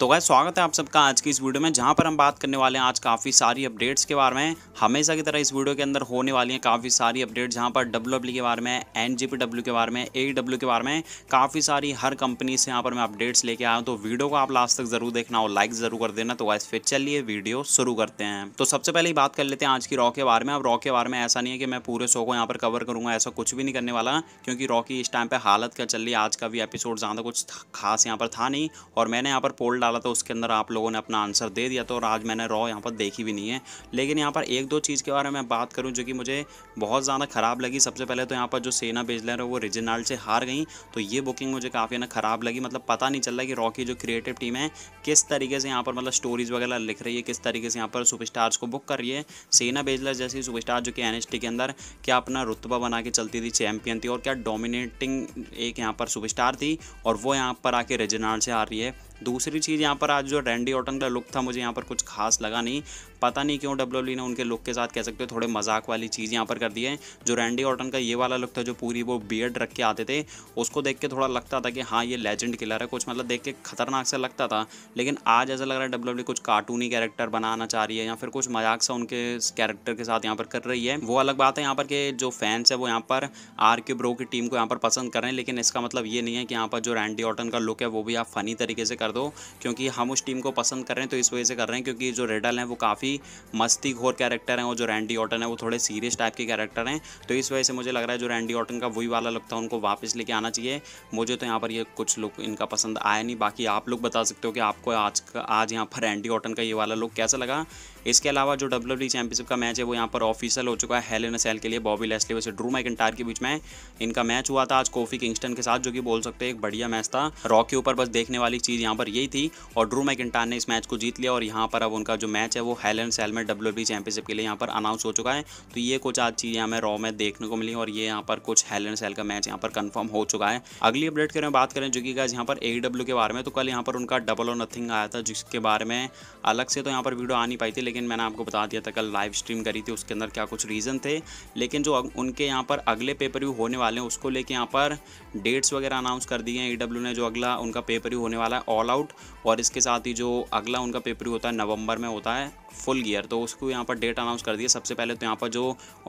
तो वह स्वागत है आप सबका आज की इस वीडियो में जहां पर हम बात करने वाले हैं आज काफ़ी सारी अपडेट्स के बारे में हमेशा की तरह इस वीडियो के अंदर होने वाली हैं काफ़ी सारी अपडेट जहां पर डब्ल्यू e के बारे में एन के बारे में ए e के बारे में काफ़ी सारी हर कंपनी से यहाँ पर मैं अपडेट्स लेके आया हूँ तो वीडियो को आप लास्ट तक जरूर देखना और लाइक ज़रूर कर देना तो गैस फिर चलिए वीडियो शुरू करते हैं तो सबसे पहले बात कर लेते हैं आज की रॉ के बारे में अब रॉ के बारे में ऐसा नहीं है कि मैं पूरे शो को यहाँ पर कवर करूँगा ऐसा कुछ भी नहीं करने वाला क्योंकि रॉ की इस टाइम पर हालत क्या चल रही है आज का भी एपिसोड ज़्यादा कुछ खास यहाँ पर था नहीं और मैंने यहाँ पर पोल डाला था उसके अंदर आप लोगों ने अपना आंसर दे दिया तो और आज मैंने रॉ यहाँ पर देखी भी नहीं है लेकिन यहाँ पर एक दो चीज़ के बारे में बात करूँ जो कि मुझे बहुत ज़्यादा ख़राब लगी सबसे पहले तो यहाँ पर जो सेना बेजलर है वो रिजिनाल्ड से हार गई तो ये बुकिंग मुझे काफ़ी ना ख़राब लगी मतलब पता नहीं चल रहा कि रॉ की जो क्रिएटिव टीम है किस तरीके से यहाँ पर मतलब स्टोरीज़ वगैरह लिख रही है किस तरीके से यहाँ पर सुपर को बुक कर रही है सेना बेजलर जैसी सुपर जो कि एन के अंदर क्या अपना रुतबा बना के चलती थी चैम्पियन थी और क्या डोमिनेटिंग एक यहाँ पर सुपर थी और वो यहाँ पर आके रेजिनाल्ड से हार रही है दूसरी चीज़ यहाँ पर आज जो रैंडी ऑटन का लुक था मुझे यहाँ पर कुछ खास लगा नहीं पता नहीं क्यों डब्ल्यू e ने उनके लुक के साथ कह सकते हो थोड़े मजाक वाली चीज़ यहाँ पर कर दी है जो रैंडी ऑर्टन का ये वाला लुक था जो पूरी वो बियड रख के आते थे उसको देख के थोड़ा लगता था कि हाँ ये लेजेंड किलर है कुछ मतलब देख के खतरनाक से लगता था लेकिन आज ऐसा लग रहा है डब्ल्यू e कुछ कार्टूनी कैरेक्टर बनाना चाह रही है या फिर कुछ मजाक सा उनके कैरेक्टर के साथ यहाँ पर कर रही है वो अलग बात है यहाँ पर कि जो फैंस है वो यहाँ पर आर के ब्रो की टीम को यहाँ पर पसंद कर रहे हैं लेकिन इसका मतलब ये नहीं है कि यहाँ पर जो रैंडी ऑटन का लुक है वो भी आप फ़नी तरीके से कर दो क्योंकि हम उस टीम को पसंद कर रहे हैं तो इस वजह से कर रहे हैं क्योंकि जो रेडल हैं वो काफ़ी काफ़ी मस्ती घोर कैरेक्टर हैं और जो रैंडी ऑटन है वो थोड़े सीरियस टाइप के कैरेक्टर हैं तो इस वजह से मुझे लग रहा है जो रैंडी ऑटन का वही वाला लगता है उनको वापस लेके आना चाहिए मुझे तो यहाँ पर ये कुछ लुक इनका पसंद आया नहीं बाकी आप लोग बता सकते हो कि आपको आज आज यहाँ पर रैंडी ऑटन का ये वाला लुक कैसा लगा इसके अलावा जो डब्ल्यू डब्ल्यू चैंपियनशिप का मैच है वो यहाँ पर ऑफिशियल हो चुका है हेल इन सेल के लिए बॉबी लेस्ली वैसे ड्रू मैकटार के बीच में इनका मैच हुआ था आज कोफी किंगस्टन के साथ जो कि बोल सकते हैं एक बढ़िया मैच था रॉ के ऊपर बस देखने वाली चीज़ यहाँ पर यही थी और ड्रू मैकटार ने इस मैच को जीत लिया और यहाँ पर अब उनका जो मैच है वो हेल सेल में डब्ल्यू चैंपियनशिप के लिए यहाँ पर अनाउंस हो चुका है तो ये कुछ आज चीज़ें हमें रॉ में देखने को मिली और ये यहाँ पर कुछ हेल सेल का मैच यहाँ पर कन्फर्म हो चुका है अगली अपडेट करें बात करें जो कि यहाँ पर ए e के बारे में तो कल यहाँ पर उनका डबल और नथिंग आया था जिसके बारे में अलग से तो यहाँ पर वीडियो आ नहीं पाई थी लेकिन लेकिन मैंने आपको बता दिया था कल लाइव स्ट्रीम करी थी उसके अंदर क्या कुछ रीज़न थे लेकिन जो उनके यहाँ पर अगले पेपर व्यू होने वाले हैं उसको लेके यहाँ पर डेट्स वगैरह अनाउंस कर दिए हैं ई e ने जो अगला उनका पेपर व्यू होने वाला है ऑल आउट और इसके साथ ही जो अगला उनका पेपर व्यू होता है नवंबर में होता है फुल गियर तो उसको यहाँ पर डेट अनाउंस कर दिया सबसे पहले तो यहाँ पर जो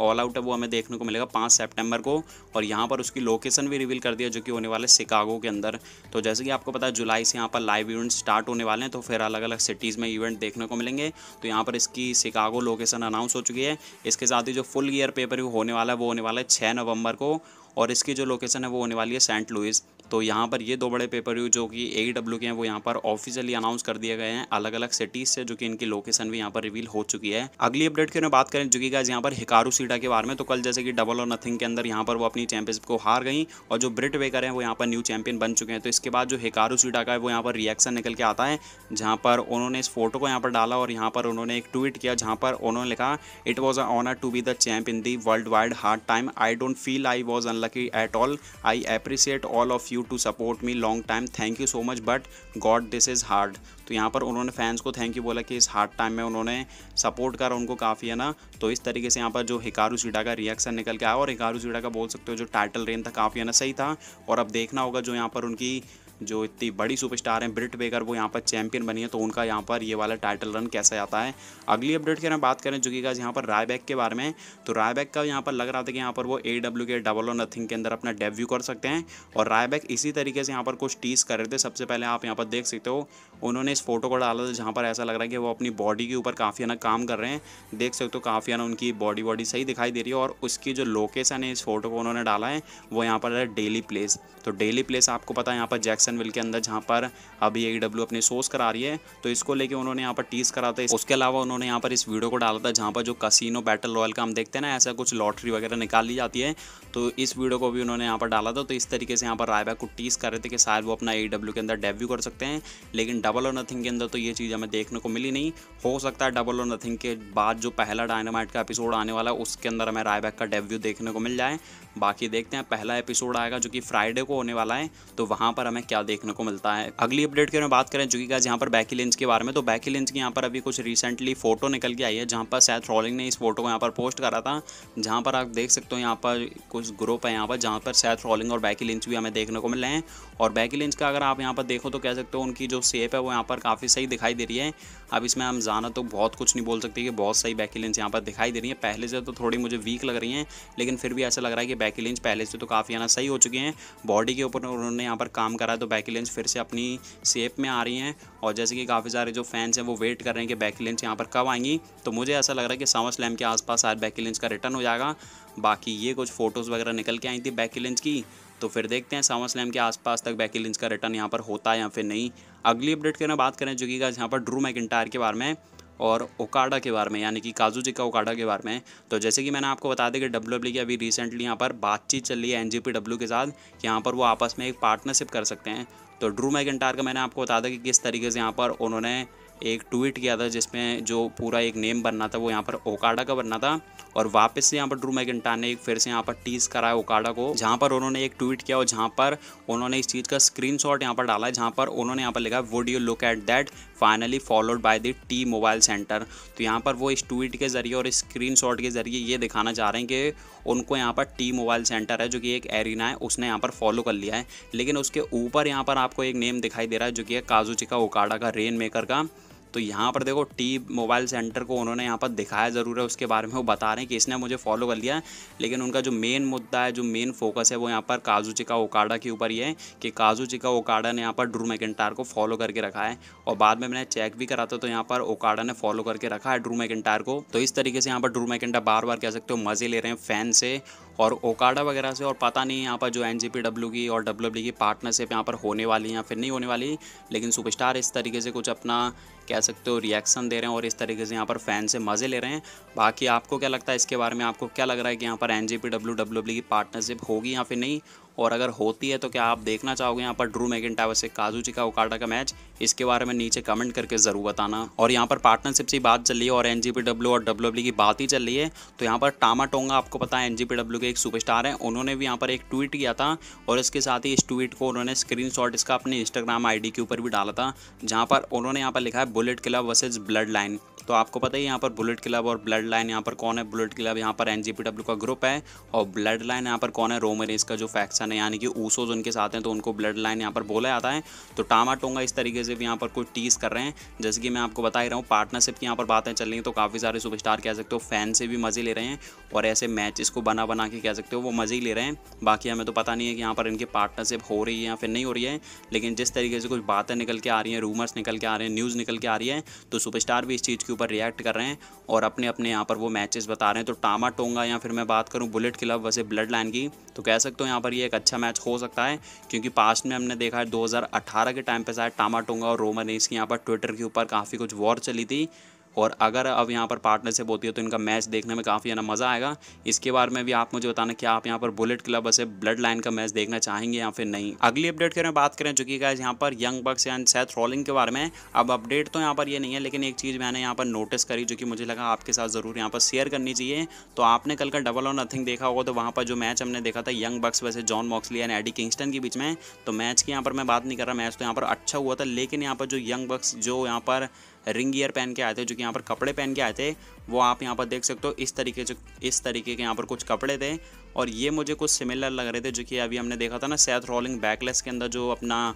ऑल आउट है वो हमें देखने को मिलेगा पाँच सेप्टेम्बर को और यहाँ पर उसकी लोकेशन भी रिवील कर दिया जो कि होने वाले शिकागो के अंदर तो जैसे कि आपको पता है जुलाई से यहाँ पर लाइव इवेंट स्टार्ट होने वाले हैं तो फिर अलग अलग सिटीज़ में इवेंट देखने को मिलेंगे तो यहाँ पर इसकी शिकागो लोकेशन अनाउंस हो चुकी है इसके साथ ही जो फुल ईयर पेपर होने वाला है वो होने वाला है छः नवंबर को और इसकी जो लोकेशन है वो होने वाली है सेंट लुइस तो यहाँ पर ये दो बड़े पेपर व्यू जो कि ए e के हैं वो यहाँ पर ऑफिशियली अनाउंस कर दिए गए हैं अलग अलग सिटीज से जो कि इनकी लोकेशन भी यहाँ पर रिवील हो चुकी है अगली अपडेट की बात करें जो कि गाइज यहाँ पर हिकारू सीटा के बारे में तो कल जैसे कि डबल और नथिंग के अंदर यहाँ पर वो अपनी चैंपियनशिप को हार गई और जो ब्रिट वेकर है वो यहाँ पर न्यू चैंपियन बन चुके हैं तो इसके बाद जो हिकारू सीटा का है वो यहाँ पर रिएक्शन निकल के आता है जहाँ पर उन्होंने इस फोटो को यहाँ पर डाला और यहाँ पर उन्होंने एक ट्वीट किया जहाँ पर उन्होंने लिखा it was a honour to be the champ in the world wide hard time I don't feel I was unlucky at all I appreciate all of you you to support me long time thank you so much but God this is hard तो यहाँ पर उन्होंने fans को thank you बोला कि इस hard time में उन्होंने सपोर्ट करा उनको काफ़ी है ना तो इस तरीके से यहाँ पर जो हिकारू सीडा का रिएक्शन निकल के आया और हिकारू सीडा का बोल सकते हो जो टाइटल रेन था काफ़ी है ना सही था और अब देखना होगा जो यहाँ पर उनकी जो इतनी बड़ी सुपरस्टार हैं ब्रिट बेकर वो यहाँ पर चैंपियन बनी है तो उनका यहाँ पर ये वाला टाइटल रन कैसे आता है अगली अपडेट की बात करें जो कि गाज यहाँ पर रायबैक के बारे में तो रायबैक का यहाँ पर लग रहा था कि यहाँ पर वो ए डब्ल्यू के डबल और नथिंग के अंदर अपना डेब्यू कर सकते हैं और रायबैक इसी तरीके से यहाँ पर कुछ टीस कर रहे थे सबसे पहले आप यहाँ पर देख सकते हो उन्होंने इस फोटो को डाला था जहाँ पर ऐसा लग रहा है कि वो अपनी बॉडी के ऊपर काफ़ी ना काम कर रहे हैं देख सकते हो काफ़ी ना उनकी बॉडी बॉडी सही दिखाई दे रही है और उसकी जो लोकेशन है इस फोटो को उन्होंने डाला है वो यहाँ पर है डेली प्लेस तो डेली प्लेस आपको पता है यहाँ पर जैक्सन जैक्सनविल के अंदर जहाँ पर अभी ए डब्ल्यू e अपने शोज करा रही है तो इसको लेके उन्होंने यहाँ पर टीस करा था उसके अलावा उन्होंने यहाँ पर इस वीडियो को डाला था जहाँ पर जो कसिनो बैटल रॉयल का हम देखते हैं ना ऐसा कुछ लॉटरी वगैरह निकाल ली जाती है तो इस वीडियो को भी उन्होंने यहाँ पर डाला था तो इस तरीके से यहाँ पर रायबैक को टीस कर रहे थे कि शायद वो अपना ए e के अंदर डेब्यू कर सकते हैं लेकिन डबल और नथिंग के अंदर तो ये चीज़ हमें देखने को मिली नहीं हो सकता है डबल और नथिंग के बाद जो पहला डायनामाइट का एपिसोड आने वाला है उसके अंदर हमें रायबैक का डेब्यू देखने को मिल जाए बाकी देखते हैं पहला एपिसोड आएगा जो कि फ्राइडे को होने वाला है तो वहाँ पर हमें क्या क्या देखने को मिलता है अगली अपडेट की बात करें जो कि यहाँ पर बैकी लिंच के बारे में तो बैकी लिंच की यहाँ पर अभी कुछ रिसेंटली फोटो निकल के आई है जहाँ पर सैथ रॉलिंग ने इस फोटो को यहाँ पर पोस्ट करा था जहाँ पर आप देख सकते हो यहाँ पर कुछ ग्रुप है यहाँ पर जहाँ पर सैथ रॉलिंग और बैकी लिंच भी हमें देखने को मिल रहे हैं और बैकी लिंच का अगर आप यहाँ पर देखो तो कह सकते हो उनकी जो शेप है वो यहाँ पर काफ़ी सही दिखाई दे रही है अब इसमें हम जाना तो बहुत कुछ नहीं बोल सकते कि बहुत सही बैकी लेंस यहाँ पर दिखाई दे रही है पहले से तो थोड़ी मुझे वीक लग रही हैं लेकिन फिर भी ऐसा लग रहा है कि बैकी लेंस पहले से तो काफ़ी आना सही हो चुके हैं बॉडी के ऊपर उन्होंने यहाँ पर काम करा तो बैकी लेंस फिर से अपनी सेप में आ रही हैं और जैसे कि काफ़ी सारे जो फैंस हैं वो वेट कर रहे हैं कि बैकी लेंस यहाँ पर कब आएंगी तो मुझे ऐसा लग रहा है कि सावर स्लैम के आसपास आज बैकी लेंस का रिटर्न हो जाएगा बाकी ये कुछ फ़ोटोज़ वगैरह निकल के आई थी बैकी लेंस की तो फिर देखते हैं सामा स्लैम के आसपास तक बैकी लिंच का रिटर्न यहाँ पर होता है या फिर नहीं अगली अपडेट की बात करें जो कि यहाँ पर ड्रू मैकिटायर के बारे में और ओकाडा के बारे में यानी कि काजू जी का ओकाडा के बारे में तो जैसे कि मैंने आपको बता दें कि डब्ल्यू e की अभी रिसेंटली यहाँ पर बातचीत चल रही है एन के साथ कि यहाँ पर वो आपस में एक पार्टनरशिप कर सकते हैं तो ड्रू मैकेंटार का मैंने आपको बता दें कि किस तरीके से यहाँ पर उन्होंने एक ट्वीट किया था जिसमें जो पूरा एक नेम बनना था वो यहाँ पर ओकाडा का बनना था और वापस से यहाँ पर ड्रू मैगेंटा ने फिर से यहाँ पर टीज कराया ओकाडा को जहाँ पर उन्होंने एक ट्वीट किया और जहाँ पर उन्होंने इस चीज़ का स्क्रीन शॉट यहाँ पर डाला है जहाँ पर उन्होंने यहाँ पर लिखा would you look at that finally followed by the T mobile center तो यहाँ पर वो इस ट्वीट के ज़रिए और स्क्रीन शॉट के ज़रिए ये दिखाना चाह रहे हैं कि उनको यहाँ पर टी मोबाइल सेंटर है जो कि एक एरिना है उसने यहाँ पर फॉलो कर लिया है लेकिन उसके ऊपर यहाँ पर आपको एक नेम दिखाई दे रहा है जो कि है चिका ओकाडा का रेन मेकर का तो यहाँ पर देखो टी मोबाइल सेंटर को उन्होंने यहाँ पर दिखाया ज़रूर है उसके बारे में वो बता रहे हैं कि इसने मुझे फॉलो कर लिया है लेकिन उनका जो मेन मुद्दा है जो मेन फोकस है वो यहाँ पर काजू चिका ओकाडा के ऊपर ही है कि काजू चिका ओकाडा ने यहाँ पर ड्रू मैकेंटायर को फॉलो करके रखा है और बाद में मैंने चेक भी करा था तो यहाँ पर ओकाडा ने फॉलो करके रखा है ड्रू मैकेंटायर को तो इस तरीके से यहाँ पर ड्रू मैकेंटायर बार बार कह सकते हो मज़े ले रहे हैं फैन से और ओकाडा वगैरह से और पता नहीं यहाँ पर जो एन की और डब्ल्यू e की पार्टनरशिप यहाँ पर होने वाली या फिर नहीं होने वाली लेकिन सुपरस्टार इस तरीके से कुछ अपना कह सकते हो रिएक्शन दे रहे हैं और इस तरीके से यहाँ पर फैन से मज़े ले रहे हैं बाकी आपको क्या लगता है इसके बारे में आपको क्या लग रहा है कि यहाँ पर एन जी e की पार्टनरशिप होगी या फिर नहीं और अगर होती है तो क्या आप देखना चाहोगे यहाँ पर ड्रू मैकिन से काजू चिका ओकाटा का मैच इसके बारे में नीचे कमेंट करके ज़रूर बताना और यहाँ पर पार्टनरशिप की बात चल रही है और एन और डब्ल्यू e की बात ही चल रही है तो यहाँ पर टामा टोंगा आपको पता है एन के एक सुपरस्टार हैं उन्होंने भी यहाँ पर एक ट्वीट किया था और इसके साथ ही इस ट्वीट को उन्होंने स्क्रीन इसका अपने इंस्टाग्राम आई के ऊपर भी डाला था जहाँ पर उन्होंने यहाँ पर लिखा है bullet club versus bloodline तो आपको पता ही यहाँ पर बुलेट क्लब और ब्लड लाइन यहाँ पर कौन है बुलेट क्लब यहाँ पर एन का ग्रुप है और ब्लड लाइन यहाँ पर कौन है रोमरेस का जो फैक्शन है यानी कि ऊसोज उनके साथ हैं तो उनको ब्लड लाइन यहाँ पर बोला जाता है तो टामा टोंगा इस तरीके से भी यहाँ पर कोई टीस कर रहे हैं जैसे कि मैं आपको बता ही रहा हूँ पार्टनरशिप की यहाँ पर बातें चल रही तो काफ़ी सारे सुपरस्टार कह सकते हो फैन से भी मज़े ले रहे हैं और ऐसे मैच को बना बना के कह सकते हो वो मज़े ही ले रहे हैं बाकी हमें तो पता नहीं है कि यहाँ पर इनकी पार्टनरशिप हो रही है या फिर नहीं हो रही है लेकिन जिस तरीके से कुछ बातें निकल के आ रही हैं रूमर्स निकल के आ रहे हैं न्यूज़ निकल के आ रही है तो सुपरस्टार भी इस चीज़ के ऊपर रिएक्ट कर रहे हैं और अपने अपने यहाँ पर वो मैचेस बता रहे हैं तो टामा टोंगा या फिर मैं बात करूँ बुलेट क्लब वैसे ब्लड लाइन की तो कह सकते हो यहाँ पर ये एक अच्छा मैच हो सकता है क्योंकि पास्ट में हमने देखा है दो के टाइम पर शायद टामा टोंगा और रोमन रेस की यहाँ पर ट्विटर के ऊपर काफ़ी कुछ वॉर चली थी और अगर अब यहाँ पर पार्टनरशिप होती है तो इनका मैच देखने में काफ़ी ज़्यादा मज़ा आएगा इसके बारे में भी आप मुझे बताना कि आप यहाँ पर बुलेट क्लब वैसे ब्लड लाइन का मैच देखना चाहेंगे या फिर नहीं अगली अपडेट करें बात करें जो कि यहाँ पर young bucks and Seth Rollins के बारे में अब अपडेट तो यहाँ पर ये नहीं है लेकिन एक चीज़ मैंने यहाँ पर नोटिस करी जो कि मुझे लगा आपके साथ ज़रूर यहाँ पर शेयर करनी चाहिए तो आपने कल का डबल और नथिंग देखा होगा तो वहाँ पर जो मैच हमने देखा था यंग बक्स वैसे Jon Moxley and Eddie Kingston के बीच में तो मैच की यहाँ पर मैं बात नहीं कर रहा मैच तो यहाँ पर अच्छा हुआ था लेकिन यहाँ पर जो यंग बक्स जो यहाँ पर रिंग ईयर पहन के आए थे जो कि यहाँ पर कपड़े पहन के आए थे वो आप यहाँ पर देख सकते हो इस तरीके से इस तरीके के यहाँ पर कुछ कपड़े थे और ये मुझे कुछ सिमिलर लग रहे थे जो कि अभी हमने देखा था ना सेथ रोलिंग बैकलेस के अंदर जो अपना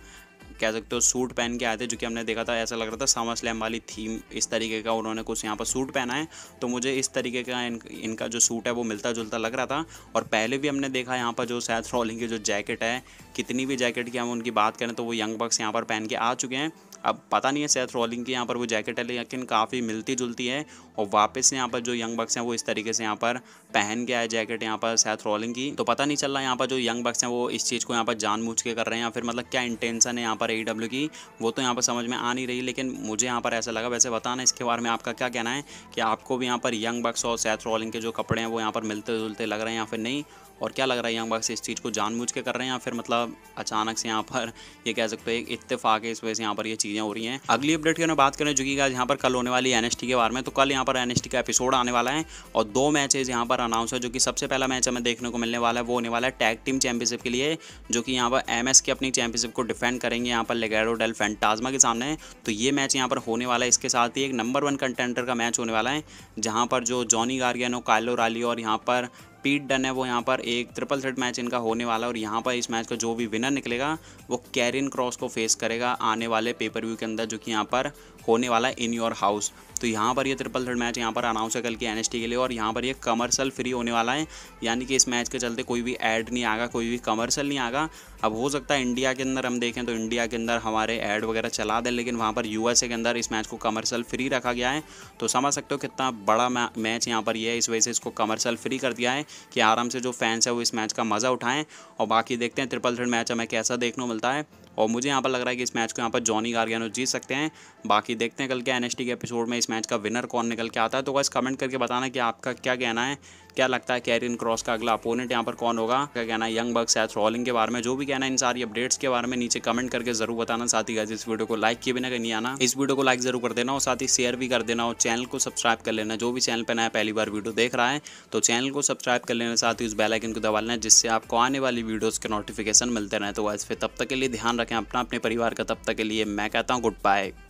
कह सकते हो सूट पहन के आए थे जो कि हमने देखा था ऐसा लग रहा था सामा स्लैम वाली थीम इस तरीके का उन्होंने कुछ यहाँ पर सूट पहना है तो मुझे इस तरीके का इन, इनका जो सूट है वो मिलता जुलता लग रहा था और पहले भी हमने देखा यहाँ पर जो सैथ रॉलिंग की जो जैकेट है कितनी भी जैकेट की हम उनकी बात करें तो वो यंग बक्स यहाँ पर पहन के आ चुके हैं अब पता नहीं है सेथ रॉलिंग की यहाँ पर वो जैकेट है लेकिन काफ़ी मिलती जुलती है और वापस से यहाँ पर जो यंग बक्स हैं वो इस तरीके से यहाँ पर पहन के आए जैकेट यहाँ पर सेथ रॉलिंग की तो पता नहीं चल रहा यहाँ पर जो यंग बक्स हैं वो इस चीज़ को यहाँ पर जानबूझ के कर रहे हैं या फिर मतलब क्या इंटेंसन है यहाँ पर ए की वो तो यहाँ पर समझ में आ नहीं रही लेकिन मुझे यहाँ पर ऐसा लगा वैसे बताना इसके बारे में आपका क्या कहना है कि आपको भी यहाँ पर यंग बक्स और सेथ रॉलिंग के जो कपड़े हैं वो यहाँ पर मिलते जुलते लग रहे हैं या फिर नहीं और क्या लग रहा है यंग बक्स इस चीज़ को जानबूझ के कर रहे हैं या फिर मतलब अचानक से यहाँ पर ये कह सकते हो एक इतफाक है इस वजह से यहाँ पर ये चीज़ें हो रही हैं अगली अपडेट की बात करें जो कि यहाँ पर कल होने वाली एन के बारे में तो कल यहाँ पर एन का एपिसोड आने वाला है और दो मैचेज यहाँ पर अनाउंस है जो कि सबसे पहला मैच हमें देखने को मिलने वाला है वो होने वाला है टैग टीम चैंपियनशिप के लिए जो कि यहाँ पर एम की अपनी चैंपियनशिप को डिफेंड करेंगे यहाँ पर लेगेडो डेल फेंटाजमा के सामने तो ये मैच यहाँ पर होने वाला है इसके साथ ही एक नंबर वन कंटेंडर का मैच होने वाला है जहाँ पर जो जॉनी हो कालो राली और यहाँ पर पीट डन है वो यहाँ पर एक ट्रिपल थ्रेड मैच इनका होने वाला है और यहाँ पर इस मैच का जो भी विनर निकलेगा वो कैरिन क्रॉस को फेस करेगा आने वाले पेपर व्यू के अंदर जो कि यहाँ पर होने वाला है इन योर हाउस तो यहाँ पर ये ट्रिपल थर्ड मैच यहाँ पर अनाउंस है कल की एन के लिए और यहाँ पर ये कमर्शियल फ्री होने वाला है यानी कि इस मैच के चलते कोई भी ऐड नहीं आएगा कोई भी कमर्शियल नहीं आएगा अब हो सकता है इंडिया के अंदर हम देखें तो इंडिया के अंदर हमारे ऐड वगैरह चला दें लेकिन वहाँ पर यूएसए के अंदर इस मैच को कमर्शल फ्री रखा गया है तो समझ सकते हो कितना बड़ा मैच यहाँ पर यह है इस वजह से इसको कमर्शल फ्री कर दिया है कि आराम से जो फैंस है वो इस मैच का मज़ा उठाएं और बाकी देखते हैं ट्रिपल थ्रेड मैच हमें कैसा देखने को मिलता है और मुझे यहाँ पर लग रहा है कि इस मैच को यहाँ पर जॉनी गार्गियानो जीत सकते हैं बाकी देखते हैं कल के एन के एपिसोड में इस मैच का विनर कौन निकल के आता है तो बस कमेंट करके बताना कि आपका क्या कहना है क्या लगता है कैरियन क्रॉस का अगला अपोनेंट यहाँ पर कौन होगा क्या कहना है यंग बग सैथ रॉलिंग के बारे में जो भी कहना है इन सारी अपडेट्स के बारे में नीचे कमेंट करके जरूर बताना साथ ही इस वीडियो को लाइक किए बिना कहीं आना इस वीडियो को लाइक जरूर कर देना और साथ ही शेयर भी कर देना और चैनल को सब्सक्राइब कर लेना जो भी चैनल पर नया पहली बार वीडियो देख रहा है तो चैनल को सब्सक्राइब कर लेना साथ ही उस बेलाइकन को दबा लेना जिससे आपको आने वाली वीडियोज़ के नोटिफिकेशन मिलते रहे तो वैसे तब तक के लिए ध्यान रखें अपना अपने परिवार का तब तक के लिए मैं कहता हूँ गुड बाय